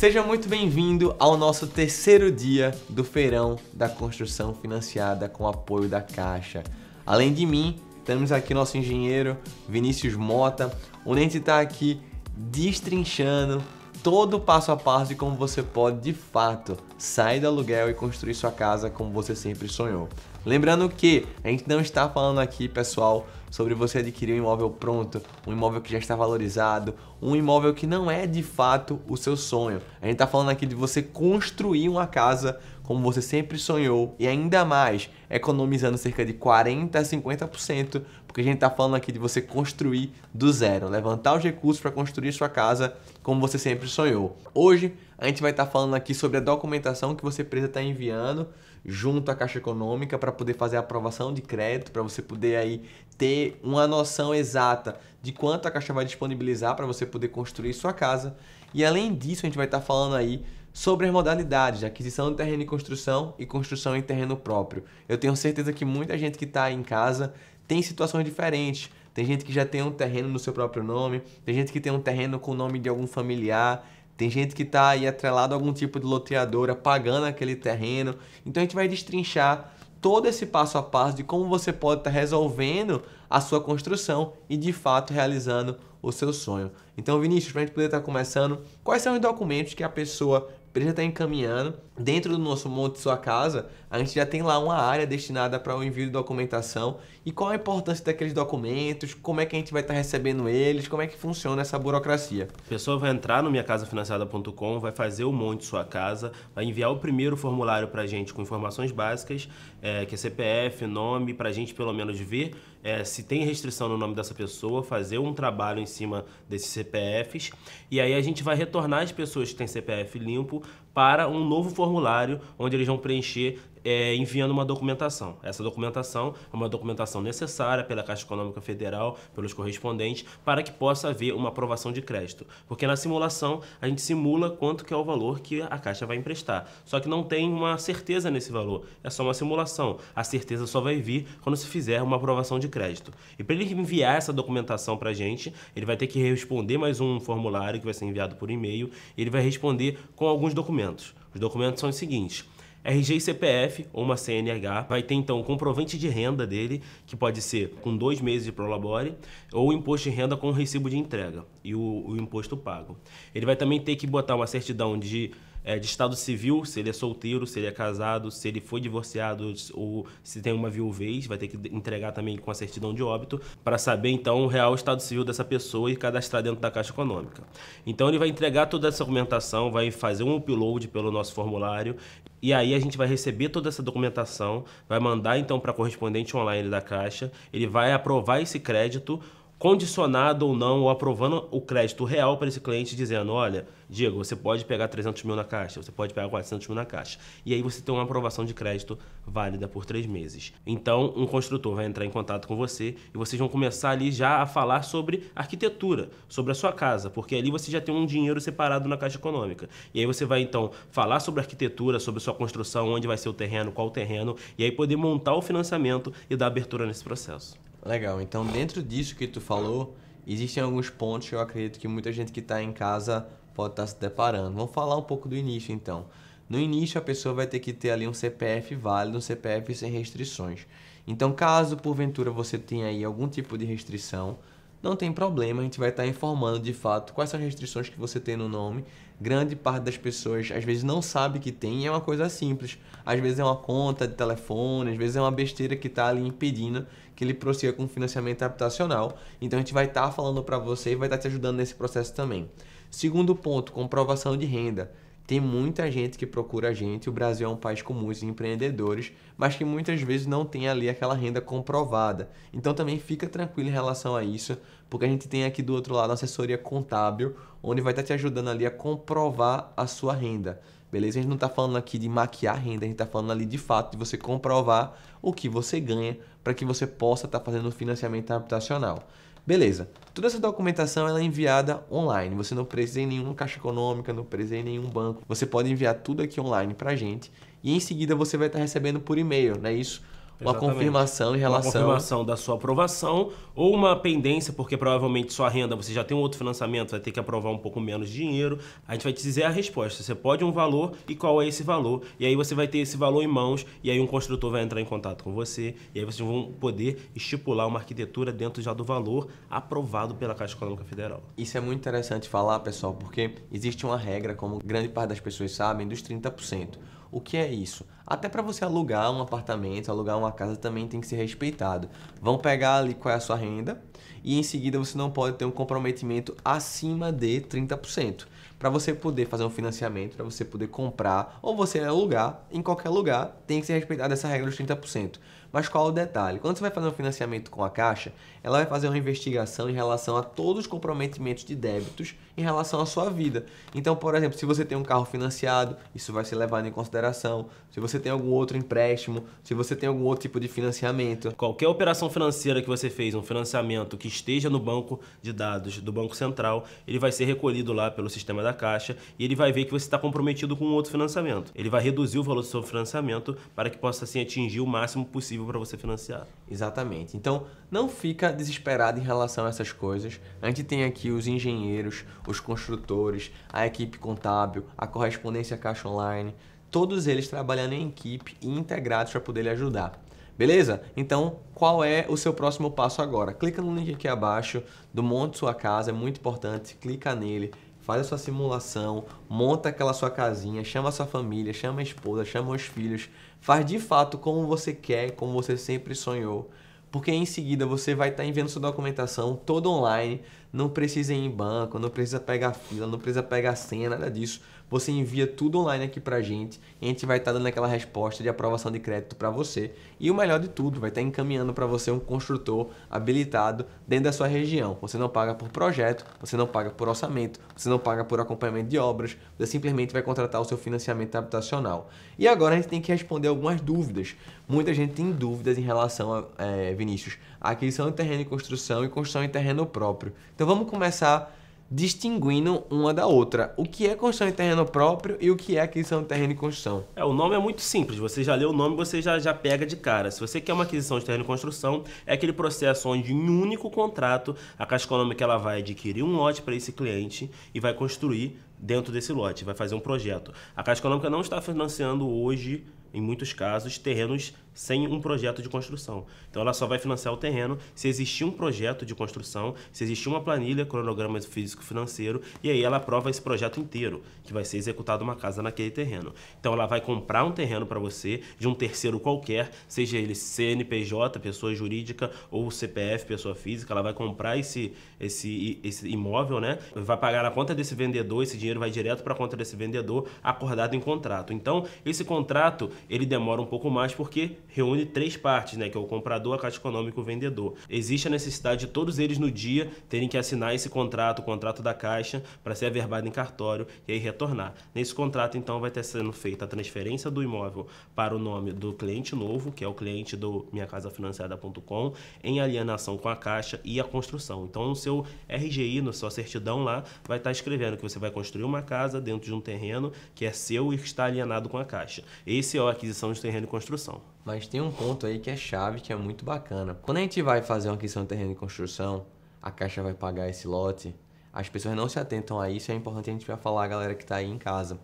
Seja muito bem-vindo ao nosso terceiro dia do Feirão da Construção Financiada com apoio da Caixa. Além de mim, temos aqui nosso engenheiro Vinícius Mota, o a está aqui destrinchando todo o passo a passo de como você pode de fato sair do aluguel e construir sua casa como você sempre sonhou. Lembrando que a gente não está falando aqui, pessoal, sobre você adquirir um imóvel pronto, um imóvel que já está valorizado, um imóvel que não é de fato o seu sonho. A gente está falando aqui de você construir uma casa como você sempre sonhou e ainda mais economizando cerca de 40 a 50%, porque a gente está falando aqui de você construir do zero, levantar os recursos para construir sua casa como você sempre sonhou. Hoje a gente vai estar tá falando aqui sobre a documentação que você precisa estar tá enviando junto à Caixa Econômica para poder fazer a aprovação de crédito, para você poder aí ter uma noção exata de quanto a Caixa vai disponibilizar para você poder construir sua casa. E além disso, a gente vai estar tá falando aí sobre as modalidades de aquisição de terreno e construção e construção em terreno próprio. Eu tenho certeza que muita gente que está em casa tem situações diferentes. Tem gente que já tem um terreno no seu próprio nome, tem gente que tem um terreno com o nome de algum familiar, tem gente que está aí atrelado a algum tipo de loteadora pagando aquele terreno. Então a gente vai destrinchar todo esse passo a passo de como você pode estar tá resolvendo a sua construção e de fato realizando o seu sonho. Então, Vinícius, para a gente poder estar tá começando, quais são os documentos que a pessoa precisa estar encaminhando dentro do nosso monte de sua casa a gente já tem lá uma área destinada para o envio de documentação. E qual a importância daqueles documentos? Como é que a gente vai estar tá recebendo eles? Como é que funciona essa burocracia? A pessoa vai entrar no minhacasafinanciada.com, vai fazer o monte de sua casa, vai enviar o primeiro formulário para a gente com informações básicas, é, que é CPF, nome, para a gente pelo menos ver é, se tem restrição no nome dessa pessoa, fazer um trabalho em cima desses CPFs. E aí a gente vai retornar as pessoas que têm CPF limpo para um novo formulário onde eles vão preencher é, enviando uma documentação. Essa documentação é uma documentação necessária pela Caixa Econômica Federal, pelos correspondentes, para que possa haver uma aprovação de crédito. Porque na simulação a gente simula quanto que é o valor que a Caixa vai emprestar. Só que não tem uma certeza nesse valor, é só uma simulação. A certeza só vai vir quando se fizer uma aprovação de crédito. E para ele enviar essa documentação para a gente, ele vai ter que responder mais um formulário que vai ser enviado por e-mail e ele vai responder com alguns documentos documentos. Os documentos são os seguintes. RG e CPF ou uma CNH, vai ter então o comprovante de renda dele, que pode ser com dois meses de prolabore, ou o imposto de renda com recibo de entrega e o, o imposto pago. Ele vai também ter que botar uma certidão de é, de estado civil, se ele é solteiro, se ele é casado, se ele foi divorciado ou se tem uma viuvez, vai ter que entregar também com a certidão de óbito, para saber então o real estado civil dessa pessoa e cadastrar dentro da Caixa Econômica. Então ele vai entregar toda essa documentação, vai fazer um upload pelo nosso formulário e aí a gente vai receber toda essa documentação, vai mandar então para correspondente online da Caixa, ele vai aprovar esse crédito condicionado ou não, ou aprovando o crédito real para esse cliente, dizendo: olha, Diego, você pode pegar 300 mil na caixa, você pode pegar 400 mil na caixa. E aí você tem uma aprovação de crédito válida por três meses. Então, um construtor vai entrar em contato com você e vocês vão começar ali já a falar sobre arquitetura, sobre a sua casa, porque ali você já tem um dinheiro separado na caixa econômica. E aí você vai então falar sobre arquitetura, sobre sua construção, onde vai ser o terreno, qual o terreno, e aí poder montar o financiamento e dar abertura nesse processo. Legal. Então, dentro disso que tu falou, existem alguns pontos que eu acredito que muita gente que está em casa pode estar tá se deparando. Vamos falar um pouco do início, então. No início, a pessoa vai ter que ter ali um CPF válido, um CPF sem restrições. Então, caso porventura você tenha aí algum tipo de restrição, não tem problema, a gente vai estar tá informando de fato quais são as restrições que você tem no nome. Grande parte das pessoas às vezes não sabe que tem e é uma coisa simples. Às vezes é uma conta de telefone, às vezes é uma besteira que está ali impedindo que ele prossiga com financiamento habitacional. Então a gente vai estar tá falando para você e vai estar tá te ajudando nesse processo também. Segundo ponto, comprovação de renda. Tem muita gente que procura a gente. O Brasil é um país com muitos empreendedores, mas que muitas vezes não tem ali aquela renda comprovada. Então também fica tranquilo em relação a isso, porque a gente tem aqui do outro lado a assessoria contábil, onde vai estar te ajudando ali a comprovar a sua renda. Beleza? A gente não está falando aqui de maquiar renda, a gente está falando ali de fato de você comprovar o que você ganha para que você possa estar tá fazendo o financiamento habitacional. Beleza. Toda essa documentação ela é enviada online. Você não precisa em nenhuma caixa econômica, não precisa em nenhum banco. Você pode enviar tudo aqui online para a gente e em seguida você vai estar recebendo por e-mail, não é isso? Uma Exatamente. confirmação em relação. Uma confirmação da sua aprovação ou uma pendência, porque provavelmente sua renda, você já tem um outro financiamento, vai ter que aprovar um pouco menos de dinheiro. A gente vai te dizer a resposta. Você pode um valor e qual é esse valor. E aí você vai ter esse valor em mãos e aí um construtor vai entrar em contato com você e aí vocês vão poder estipular uma arquitetura dentro já do valor aprovado pela Caixa Econômica Federal. Isso é muito interessante falar, pessoal, porque existe uma regra, como grande parte das pessoas sabem, dos 30%. O que é isso? Até para você alugar um apartamento, alugar uma casa também tem que ser respeitado. Vão pegar ali qual é a sua renda e em seguida você não pode ter um comprometimento acima de 30%. Para você poder fazer um financiamento, para você poder comprar ou você alugar em qualquer lugar, tem que ser respeitada essa regra dos 30%. Mas qual o detalhe? Quando você vai fazer um financiamento com a Caixa, ela vai fazer uma investigação em relação a todos os comprometimentos de débitos em relação à sua vida. Então, por exemplo, se você tem um carro financiado, isso vai ser levado em consideração. Se você tem algum outro empréstimo, se você tem algum outro tipo de financiamento. Qualquer operação financeira que você fez, um financiamento que esteja no banco de dados do Banco Central, ele vai ser recolhido lá pelo sistema da Caixa e ele vai ver que você está comprometido com outro financiamento. Ele vai reduzir o valor do seu financiamento para que possa assim atingir o máximo possível para você financiar. Exatamente. Então, não fica desesperado em relação a essas coisas. A gente tem aqui os engenheiros, os construtores, a equipe contábil, a correspondência caixa online, todos eles trabalhando em equipe e integrados para poder lhe ajudar. Beleza? Então, qual é o seu próximo passo agora? Clica no link aqui abaixo do Monte Sua Casa, é muito importante, clica nele faz a sua simulação, monta aquela sua casinha, chama a sua família, chama a esposa, chama os filhos, faz de fato como você quer, como você sempre sonhou. Porque em seguida você vai estar tá enviando sua documentação toda online, não precisa ir em banco, não precisa pegar fila, não precisa pegar senha, nada disso você envia tudo online aqui pra gente e a gente vai estar tá dando aquela resposta de aprovação de crédito para você. E o melhor de tudo, vai estar tá encaminhando para você um construtor habilitado dentro da sua região. Você não paga por projeto, você não paga por orçamento, você não paga por acompanhamento de obras, você simplesmente vai contratar o seu financiamento habitacional. E agora a gente tem que responder algumas dúvidas. Muita gente tem dúvidas em relação a, é, Vinícius, a aquisição de terreno e construção e construção em terreno próprio. Então vamos começar distinguindo uma da outra. O que é construção em terreno próprio e o que é aquisição de terreno em construção? É, o nome é muito simples. Você já lê o nome, você já, já pega de cara. Se você quer uma aquisição de terreno em construção, é aquele processo onde, em um único contrato, a Caixa Econômica ela vai adquirir um lote para esse cliente e vai construir dentro desse lote, vai fazer um projeto. A Caixa Econômica não está financiando hoje, em muitos casos, terrenos sem um projeto de construção. Então ela só vai financiar o terreno se existir um projeto de construção, se existir uma planilha, cronograma físico-financeiro, e aí ela aprova esse projeto inteiro, que vai ser executado uma casa naquele terreno. Então ela vai comprar um terreno para você de um terceiro qualquer, seja ele CNPJ, pessoa jurídica, ou CPF, pessoa física, ela vai comprar esse, esse, esse imóvel, né? Vai pagar na conta desse vendedor, esse dinheiro vai direto para a conta desse vendedor, acordado em contrato. Então, esse contrato, ele demora um pouco mais porque reúne três partes, né, que é o comprador, a Caixa Econômica e o vendedor. Existe a necessidade de todos eles no dia terem que assinar esse contrato, o contrato da Caixa, para ser averbado em cartório e aí retornar. Nesse contrato, então, vai estar sendo feita a transferência do imóvel para o nome do cliente novo, que é o cliente do minha casa Financiada.com, em alienação com a Caixa e a construção. Então, no seu RGI, na sua certidão lá, vai estar tá escrevendo que você vai construir uma casa dentro de um terreno que é seu e que está alienado com a Caixa. Esse é a aquisição de terreno e construção. Mas tem um ponto aí que é chave, que é muito bacana. Quando a gente vai fazer uma aquisição de terreno de construção, a Caixa vai pagar esse lote, as pessoas não se atentam a isso, é importante a gente vai falar a galera que está aí em casa.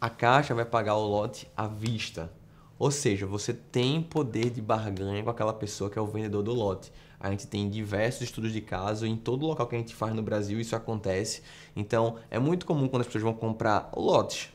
A Caixa vai pagar o lote à vista. Ou seja, você tem poder de barganha com aquela pessoa que é o vendedor do lote. A gente tem diversos estudos de caso, em todo local que a gente faz no Brasil isso acontece. Então, é muito comum quando as pessoas vão comprar lotes,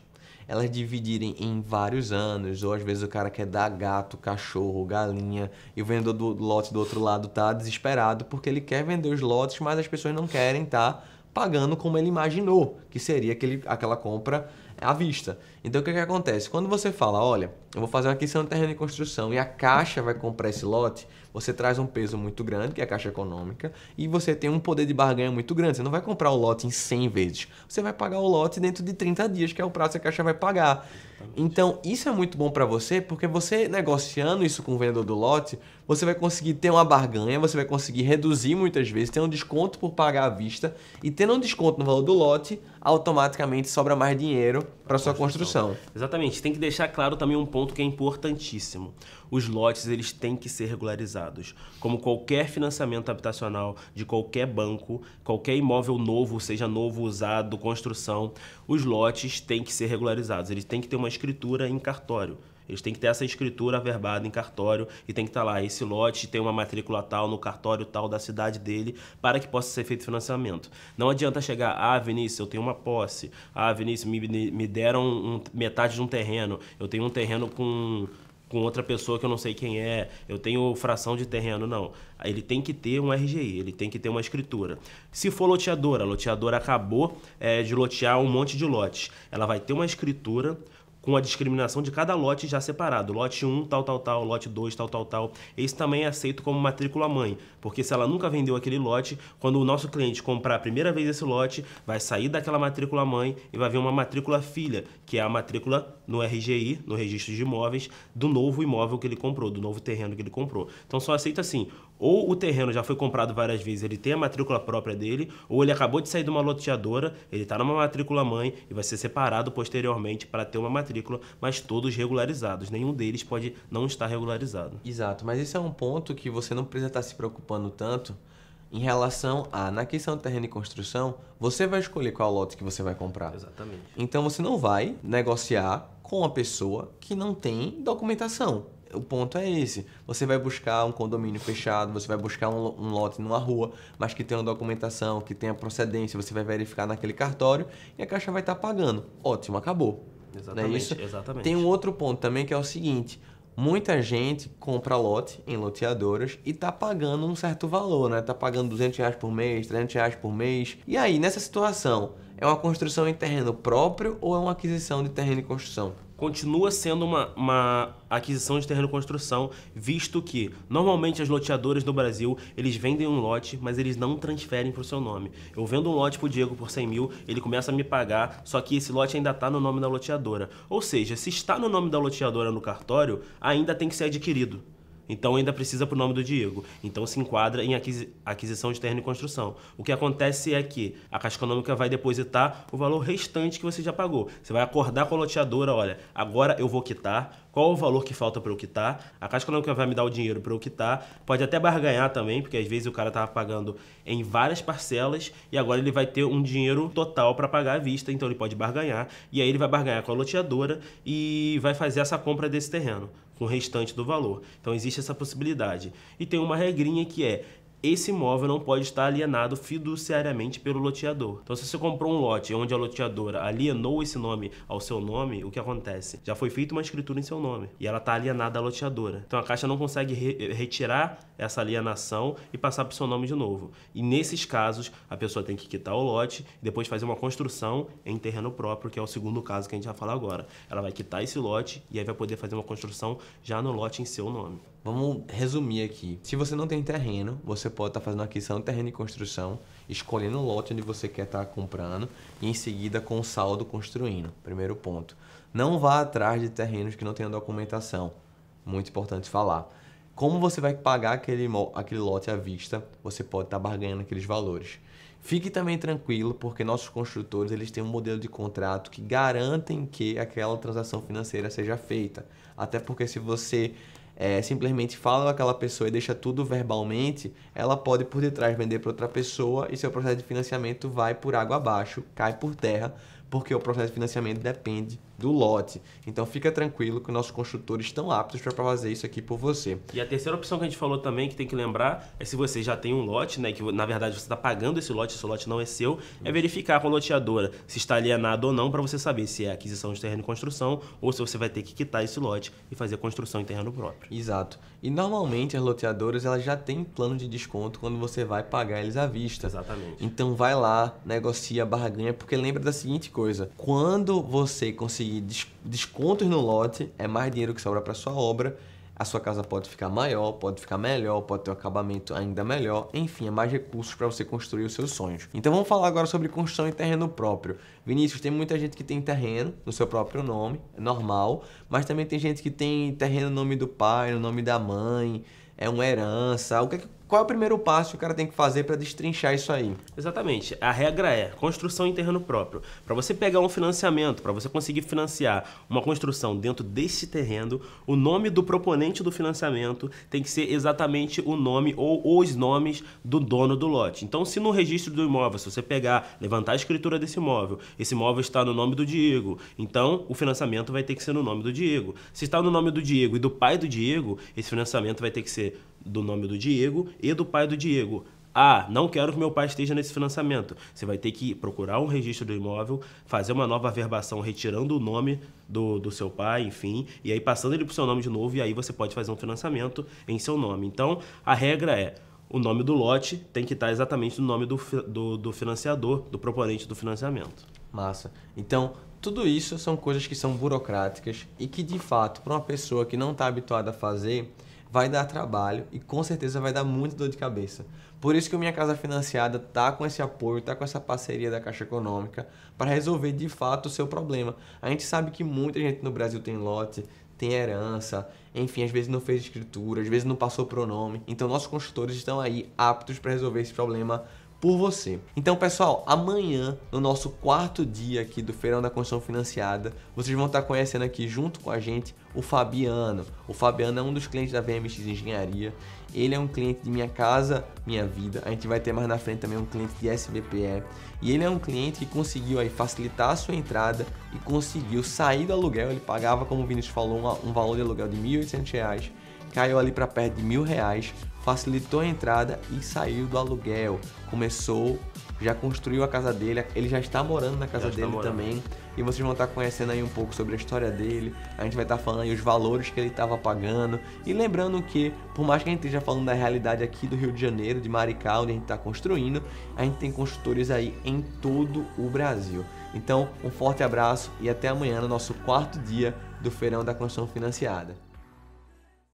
elas dividirem em vários anos, ou às vezes o cara quer dar gato, cachorro, galinha, e o vendedor do lote do outro lado tá desesperado porque ele quer vender os lotes, mas as pessoas não querem estar tá pagando como ele imaginou, que seria aquele, aquela compra à vista. Então o que, que acontece? Quando você fala, olha, eu vou fazer uma aquisição de terreno de construção e a Caixa vai comprar esse lote, você traz um peso muito grande, que é a Caixa Econômica, e você tem um poder de barganha muito grande. Você não vai comprar o lote em 100 vezes, você vai pagar o lote dentro de 30 dias, que é o prazo que a Caixa vai pagar. Então, isso é muito bom para você, porque você negociando isso com o vendedor do lote, você vai conseguir ter uma barganha, você vai conseguir reduzir muitas vezes, ter um desconto por pagar à vista e tendo um desconto no valor do lote, automaticamente sobra mais dinheiro para sua construção. construção. Exatamente. Tem que deixar claro também um ponto que é importantíssimo. Os lotes eles têm que ser regularizados, como qualquer financiamento habitacional de qualquer banco, qualquer imóvel novo, seja novo, usado, construção, os lotes têm que ser regularizados. Eles têm que ter uma escritura em cartório. Eles têm que ter essa escritura averbada em cartório e tem que estar tá lá. Esse lote tem uma matrícula tal no cartório tal da cidade dele para que possa ser feito financiamento. Não adianta chegar, ah, Vinícius, eu tenho uma posse. Ah, Vinícius, me, me deram um, metade de um terreno. Eu tenho um terreno com com outra pessoa que eu não sei quem é, eu tenho fração de terreno, não. Ele tem que ter um RGI, ele tem que ter uma escritura. Se for loteadora, a loteadora acabou é, de lotear um monte de lotes, ela vai ter uma escritura com a discriminação de cada lote já separado. Lote 1, tal, tal, tal, lote 2, tal, tal, tal. Esse também é aceito como matrícula mãe, porque se ela nunca vendeu aquele lote, quando o nosso cliente comprar a primeira vez esse lote, vai sair daquela matrícula mãe e vai vir uma matrícula filha, que é a matrícula no RGI, no registro de imóveis, do novo imóvel que ele comprou, do novo terreno que ele comprou. Então só aceita assim, ou o terreno já foi comprado várias vezes, ele tem a matrícula própria dele, ou ele acabou de sair de uma loteadora, ele está numa matrícula mãe e vai ser separado posteriormente para ter uma matrícula, mas todos regularizados. Nenhum deles pode não estar regularizado. Exato, mas esse é um ponto que você não precisa estar se preocupando tanto, em relação a, na questão de terreno e construção, você vai escolher qual lote que você vai comprar. Exatamente. Então você não vai negociar com a pessoa que não tem documentação. O ponto é esse. Você vai buscar um condomínio fechado, você vai buscar um, um lote numa rua, mas que tenha uma documentação, que tenha procedência, você vai verificar naquele cartório e a caixa vai estar tá pagando. Ótimo, acabou. É exatamente, Isso. exatamente. Tem um outro ponto também que é o seguinte: Muita gente compra lote em loteadoras e tá pagando um certo valor, né? Tá pagando 200 reais por mês, 300 reais por mês. E aí, nessa situação, é uma construção em terreno próprio ou é uma aquisição de terreno em construção? continua sendo uma, uma aquisição de terreno construção, visto que normalmente as loteadoras no Brasil, eles vendem um lote, mas eles não transferem para o seu nome. Eu vendo um lote para o Diego por 100 mil, ele começa a me pagar, só que esse lote ainda está no nome da loteadora. Ou seja, se está no nome da loteadora no cartório, ainda tem que ser adquirido. Então ainda precisa pro nome do Diego. Então se enquadra em aquisi aquisição de terreno e construção. O que acontece é que a Caixa Econômica vai depositar o valor restante que você já pagou. Você vai acordar com a loteadora, olha, agora eu vou quitar qual o valor que falta para eu quitar. A Caixa Econômica vai me dar o dinheiro para eu quitar. Pode até barganhar também, porque às vezes o cara estava pagando em várias parcelas e agora ele vai ter um dinheiro total para pagar à vista, então ele pode barganhar. E aí ele vai barganhar com a loteadora e vai fazer essa compra desse terreno com o restante do valor. Então existe essa possibilidade. E tem uma regrinha que é esse imóvel não pode estar alienado fiduciariamente pelo loteador. Então, se você comprou um lote onde a loteadora alienou esse nome ao seu nome, o que acontece? Já foi feita uma escritura em seu nome e ela está alienada à loteadora. Então, a Caixa não consegue re eh, retirar essa alienação e passar para o seu nome de novo. E nesses casos, a pessoa tem que quitar o lote e depois fazer uma construção em terreno próprio, que é o segundo caso que a gente vai falar agora. Ela vai quitar esse lote e aí vai poder fazer uma construção já no lote em seu nome. Vamos resumir aqui. Se você não tem terreno, você pode estar tá fazendo aquisição de terreno e construção, escolhendo o lote onde você quer estar tá comprando e em seguida com saldo construindo. Primeiro ponto. Não vá atrás de terrenos que não tenham documentação. Muito importante falar. Como você vai pagar aquele, aquele lote à vista, você pode estar tá barganhando aqueles valores. Fique também tranquilo, porque nossos construtores eles têm um modelo de contrato que garantem que aquela transação financeira seja feita. Até porque se você é, simplesmente fala com aquela pessoa e deixa tudo verbalmente, ela pode por detrás vender para outra pessoa e seu processo de financiamento vai por água abaixo, cai por terra, porque o processo de financiamento depende do lote. Então fica tranquilo que nossos construtores estão aptos para fazer isso aqui por você. E a terceira opção que a gente falou também, que tem que lembrar, é se você já tem um lote, né, que na verdade você está pagando esse lote, esse lote não é seu, é verificar com a loteadora se está alienado ou não para você saber se é aquisição de terreno e construção ou se você vai ter que quitar esse lote e fazer construção em terreno próprio. Exato. E normalmente as loteadoras elas já têm plano de desconto quando você vai pagar eles à vista. Exatamente. Então vai lá, negocia, barganha, porque lembra da seguinte coisa: quando você conseguir descontos no lote, é mais dinheiro que sobra para sua obra a sua casa pode ficar maior, pode ficar melhor, pode ter um acabamento ainda melhor, enfim, é mais recursos para você construir os seus sonhos. Então vamos falar agora sobre construção em terreno próprio. Vinícius, tem muita gente que tem terreno no seu próprio nome, é normal, mas também tem gente que tem terreno no nome do pai, no nome da mãe, é uma herança. O que é que qual é o primeiro passo que o cara tem que fazer para destrinchar isso aí? Exatamente. A regra é construção em terreno próprio. Para você pegar um financiamento, para você conseguir financiar uma construção dentro desse terreno, o nome do proponente do financiamento tem que ser exatamente o nome ou os nomes do dono do lote. Então, se no registro do imóvel, se você pegar, levantar a escritura desse imóvel, esse imóvel está no nome do Diego, então o financiamento vai ter que ser no nome do Diego. Se está no nome do Diego e do pai do Diego, esse financiamento vai ter que ser do nome do Diego e do pai do Diego. Ah, não quero que meu pai esteja nesse financiamento. Você vai ter que procurar um registro do imóvel, fazer uma nova averbação retirando o nome do, do seu pai, enfim, e aí passando ele para o seu nome de novo, e aí você pode fazer um financiamento em seu nome. Então, a regra é: o nome do lote tem que estar exatamente no nome do, do, do financiador, do proponente do financiamento. Massa. Então, tudo isso são coisas que são burocráticas e que, de fato, para uma pessoa que não está habituada a fazer vai dar trabalho e com certeza vai dar muita dor de cabeça. Por isso que o Minha Casa Financiada tá com esse apoio, tá com essa parceria da Caixa Econômica para resolver de fato o seu problema. A gente sabe que muita gente no Brasil tem lote, tem herança, enfim, às vezes não fez escritura, às vezes não passou pronome. Então nossos consultores estão aí aptos para resolver esse problema por você. Então, pessoal, amanhã, no nosso quarto dia aqui do Feirão da Construção Financiada, vocês vão estar conhecendo aqui junto com a gente o Fabiano. O Fabiano é um dos clientes da VMX Engenharia. Ele é um cliente de Minha Casa Minha Vida. A gente vai ter mais na frente também um cliente de SBPE. E ele é um cliente que conseguiu aí facilitar a sua entrada e conseguiu sair do aluguel. Ele pagava, como o Vinícius falou, um valor de aluguel de R$ 1.800 caiu ali para perto de mil reais, facilitou a entrada e saiu do aluguel. Começou, já construiu a casa dele, ele já está morando na casa já dele também. E vocês vão estar tá conhecendo aí um pouco sobre a história dele. A gente vai estar tá falando aí os valores que ele estava pagando. E lembrando que, por mais que a gente esteja falando da realidade aqui do Rio de Janeiro, de Maricá, onde a gente está construindo, a gente tem construtores aí em todo o Brasil. Então, um forte abraço e até amanhã no nosso quarto dia do Feirão da Construção Financiada.